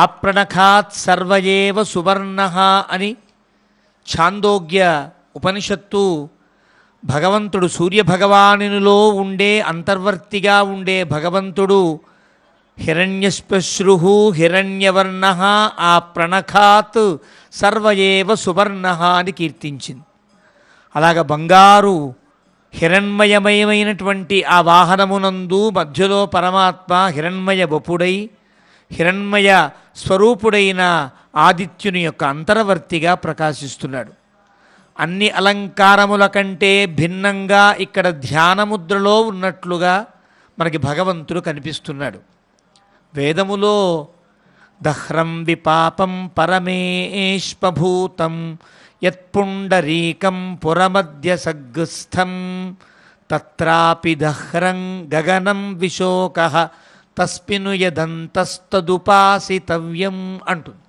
ఆప్రణఖాత్ సర్వయేవ సువర్ణ అని ఛాందోగ్య ఉపనిషత్తు భగవంతుడు సూర్యభగవానులో ఉండే అంతర్వర్తిగా ఉండే భగవంతుడు హిరణ్యశ్పశ్రు హిరణ్యవర్ణ ఆ ప్రణఖాత్ సర్వయేవ సువర్ణ అని కీర్తించింది అలాగ బంగారు హిరణ్మయమయమైనటువంటి ఆ వాహనమునందు మధ్యలో పరమాత్మ హిరణ్మయ బపుడై హిరణ్మయ స్వరూపుడైన ఆదిత్యుని యొక్క అంతర్వర్తిగా ప్రకాశిస్తున్నాడు అన్ని అలంకారముల కంటే భిన్నంగా ఇక్కడ ధ్యానముద్రలో ఉన్నట్లుగా మనకి భగవంతుడు కనిపిస్తున్నాడు వేదములో దహ్రం విపాపం పరమేష్పభూతం యత్పుండరీకం పురమధ్య సగ్గుస్థం త్రాపి దహ్రం గగనం విశోక తస్మిను యదంతస్తదుపాసితవ్యం అంటుంది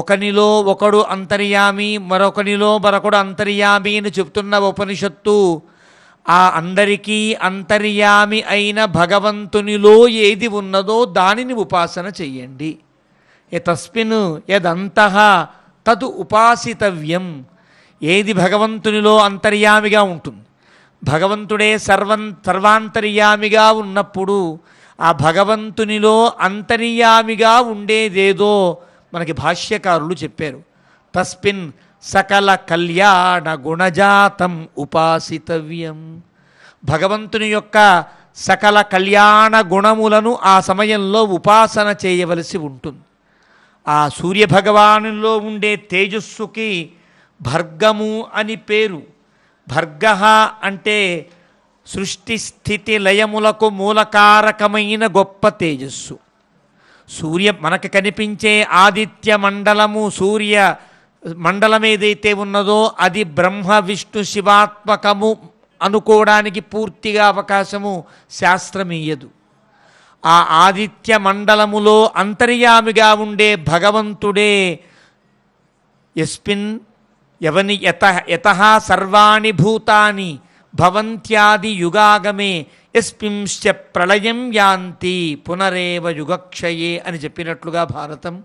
ఒకనిలో ఒకడు అంతర్యామి మరొకనిలో మరొకడు అంతర్యామి అని చెప్తున్న ఉపనిషత్తు ఆ అందరికీ అంతర్యామి అయిన భగవంతునిలో ఏది ఉన్నదో దానిని ఉపాసన చెయ్యండి తస్మిన్ యదంతః తదు ఉపాసితవ్యం ఏది భగవంతునిలో అంతర్యామిగా ఉంటుంది భగవంతుడే సర్వం సర్వాంతర్యామిగా ఉన్నప్పుడు ఆ భగవంతునిలో అంతర్యామిగా ఉండేదేదో మనకి భాష్యకారులు చెప్పారు తస్మిన్ సకల కళ్యాణ గుణజాతం ఉపాసితవ్యం భగవంతుని యొక్క సకల కళ్యాణ గుణములను ఆ సమయంలో ఉపాసన చేయవలసి ఉంటుంది ఆ సూర్యభగవానులో ఉండే తేజస్సుకి భర్గము అని పేరు భర్గ అంటే సృష్టి స్థితి లయములకు మూలకారకమైన గొప్ప తేజస్సు సూర్య మనకు కనిపించే ఆదిత్య మండలము సూర్య మండలం ఏదైతే ఉన్నదో అది బ్రహ్మ విష్ణు శివాత్మకము అనుకోవడానికి పూర్తిగా అవకాశము శాస్త్రమీయదు ఆ ఆదిత్య మండలములో అంతర్యామిగా ఉండే భగవంతుడే ఎస్మిన్ ఎవని యత యత సర్వాణి భూతాని భవంత్యాది యుగాగమే ఎస్మింశ్చ ప్రళయం యాంతి పునరేవ యుగక్షయే అని చెప్పినట్లుగా భారతం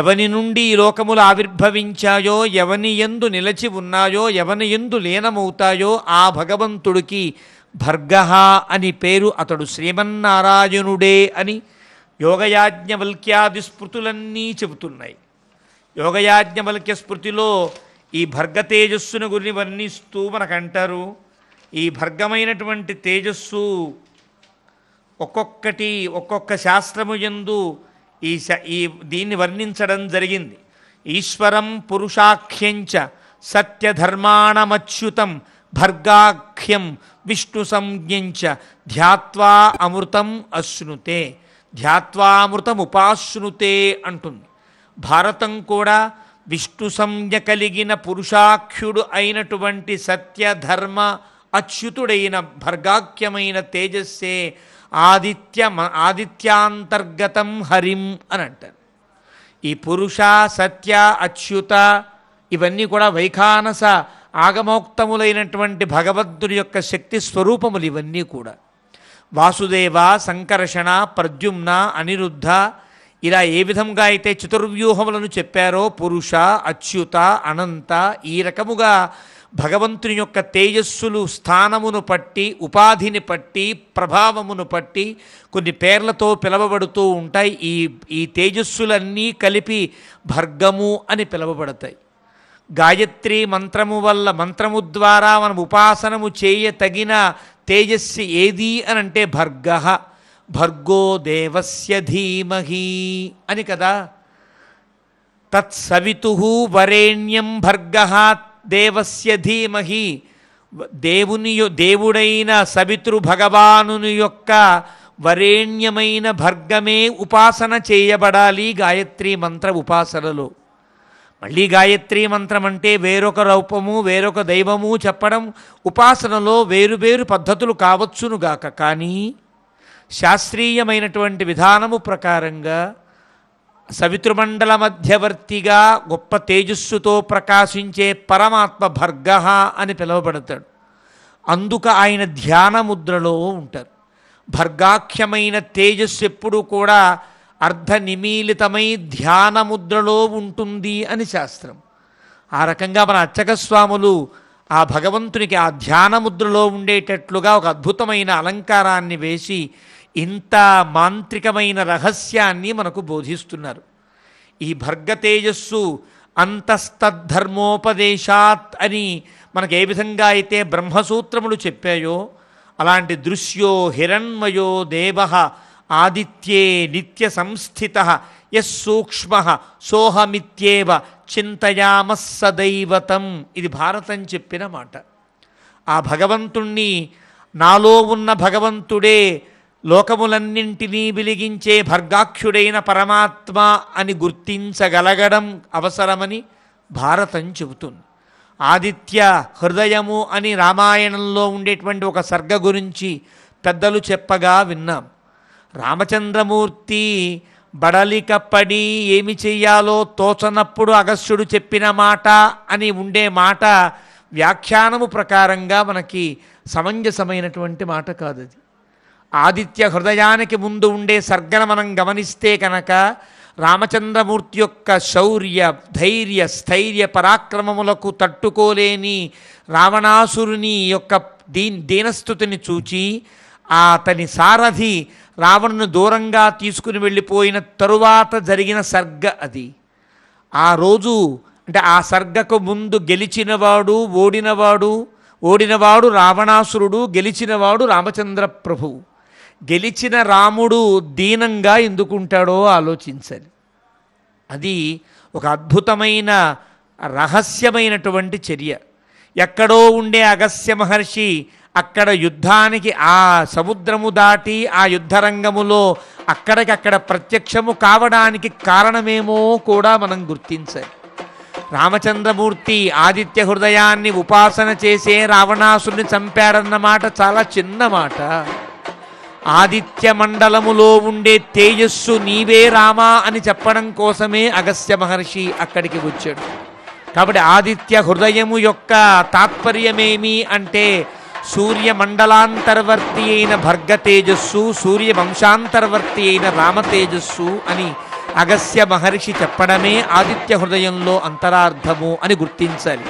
ఎవని నుండి ఈ లోకములు ఆవిర్భవించాయో ఎవని ఎందు నిలచి ఉన్నాయో ఎవని ఎందు లీనమవుతాయో ఆ భగవంతుడికి భర్గహ అని పేరు అతడు శ్రీమన్నారాయణుడే అని యోగయాజ్ఞవల్క్యాది స్మృతులన్నీ చెబుతున్నాయి యోగయాజ్ఞవల్క్య స్మృతిలో ఈ భర్గ తేజస్సును గురిని వర్ణిస్తూ మనకంటారు ఈ భర్గమైనటువంటి తేజస్సు ఒక్కొక్కటి ఒక్కొక్క శాస్త్రము ఎందు ఈ ఈ దీన్ని వర్ణించడం జరిగింది ఈశ్వరం పురుషాఖ్యంచ సత్యధర్మాణమచ్యుతం భర్గాఖ్యం విష్ణు సంజ్ఞించ ధ్యాత్వా అమృతం అశ్నుతే ధ్యాత్వామృతం ఉపాశ్నుతే అంటుంది భారతం కూడా విష్ణు సంజ్ఞ కలిగిన పురుషాఖ్యుడు అయినటువంటి సత్యధర్మ అచ్యుతుడైన భర్గాఖ్యమైన తేజస్సే ఆదిత్య ఆదిత్యాంతర్గతం హరిం అని అంటారు ఈ పురుష సత్య అచ్యుత ఇవన్నీ కూడా వైఖానస ఆగమోక్తములైనటువంటి భగవంతుడి యొక్క శక్తి స్వరూపములు ఇవన్నీ కూడా వాసుదేవ సంకర్షణ ప్రద్యుమ్న అనిరుద్ధ ఇలా ఏ విధంగా అయితే చతుర్వ్యూహములను చెప్పారో పురుష అచ్యుత అనంత ఈ రకముగా భగవంతుని యొక్క తేజస్సులు స్థానమును పట్టి ఉపాధిని పట్టి ప్రభావమును పట్టి కొన్ని పేర్లతో పిలవబడుతూ ఉంటాయి ఈ ఈ తేజస్సులన్నీ కలిపి భర్గము అని పిలవబడతాయి గాయత్రి మంత్రము వల్ల మంత్రము ద్వారా మనం ఉపాసనము చేయ తగిన తేజస్సు ఏది అని అంటే భర్గ భర్గో దేవస్య ధీమహి అని కదా తత్సవితు వరేణ్యం భర్గ దేవస్య ధీమహి దేవుని దేవుడైన సవితృ భగవానుని యొక్క వరేణ్యమైన భర్గమే ఉపాసన చేయబడాలి గాయత్రి మంత్ర ఉపాసనలో మళ్ళీ గాయత్రీ మంత్రం అంటే వేరొక రూపము వేరొక దైవము చెప్పడం ఉపాసనలో వేరువేరు పద్ధతులు కావచ్చునుగాక కానీ శాస్త్రీయమైనటువంటి విధానము ప్రకారంగా సవితృమండల మధ్యవర్తిగా గొప్ప తేజస్సుతో ప్రకాశించే పరమాత్మ భర్గ అని పిలువబడతాడు అందుక ఆయన ధ్యానముద్రలో ఉంటారు భర్గాఖ్యమైన తేజస్సు ఎప్పుడూ కూడా అర్ధనిమీలితమై ధ్యానముద్రలో ఉంటుంది అని శాస్త్రం ఆ రకంగా మన అర్చక స్వాములు ఆ భగవంతునికి ఆ ధ్యానముద్రలో ఉండేటట్లుగా ఒక అద్భుతమైన అలంకారాన్ని వేసి ఇంత మాంత్రికమైన రహస్యాన్ని మనకు బోధిస్తున్నారు ఈ భర్గతేజస్సు తేజస్సు అంతస్తద్ధర్మోపదేశాత్ అని మనకు ఏ విధంగా అయితే బ్రహ్మసూత్రములు చెప్పాయో అలాంటి దృశ్యో హిరణ్మయో దేవ ఆదిత్యే నిత్య సంస్థిత సూక్ష్మ సోహమిత్యేవ చింతయామస్స దైవతం ఇది భారతం చెప్పిన మాట ఆ భగవంతుణ్ణి నాలో ఉన్న భగవంతుడే లోకములన్నింటినీ వెలిగించే భర్గాక్షుడైన పరమాత్మ అని గుర్తించగలగడం అవసరమని భారతం చెబుతుంది ఆదిత్య హృదయము అని రామాయణంలో ఉండేటువంటి ఒక సర్గ గురించి పెద్దలు చెప్పగా విన్నాం రామచంద్రమూర్తి బడలికపడి ఏమి చెయ్యాలో తోచనప్పుడు అగస్యుడు చెప్పిన మాట అని ఉండే మాట వ్యాఖ్యానము ప్రకారంగా మనకి సమంజసమైనటువంటి మాట కాదు అది ఆదిత్య హృదయానికి ముందు ఉండే సర్గన మనం గమనిస్తే కనుక రామచంద్రమూర్తి యొక్క శౌర్య ధైర్య స్థైర్య పరాక్రమములకు తట్టుకోలేని రావణాసురుని యొక్క దీన్ దీనస్థుతిని చూచి అతని సారథి రావణను దూరంగా తీసుకుని వెళ్ళిపోయిన తరువాత జరిగిన సర్గ అది ఆ రోజు అంటే ఆ సర్గకు ముందు గెలిచినవాడు ఓడినవాడు ఓడినవాడు రావణాసురుడు గెలిచినవాడు రామచంద్ర ప్రభు గెలిచిన రాముడు దీనంగా ఎందుకుంటాడో ఆలోచించాలి అది ఒక అద్భుతమైన రహస్యమైనటువంటి చర్య ఎక్కడో ఉండే అగస్య మహర్షి అక్కడ యుద్ధానికి ఆ సముద్రము దాటి ఆ యుద్ధరంగములో అక్కడికక్కడ ప్రత్యక్షము కావడానికి కారణమేమో కూడా మనం గుర్తించాలి రామచంద్రమూర్తి ఆదిత్య హృదయాన్ని ఉపాసన చేసే రావణాసుని చంపాడన్న మాట చాలా చిన్న మాట ఆదిత్య మండలములో ఉండే తేజస్సు నీవే రామా అని చెప్పడం కోసమే అగస్త్య మహర్షి అక్కడికి వచ్చాడు కాబట్టి ఆదిత్య హృదయము యొక్క తాత్పర్యమేమి అంటే సూర్యమండలాంతర్వర్తి అయిన భర్గతేజస్సు వంశాంతర్వర్తి అయిన రామతేజస్సు అని అగస్య మహర్షి చెప్పడమే ఆదిత్య హృదయంలో అంతరార్థము అని గుర్తించాలి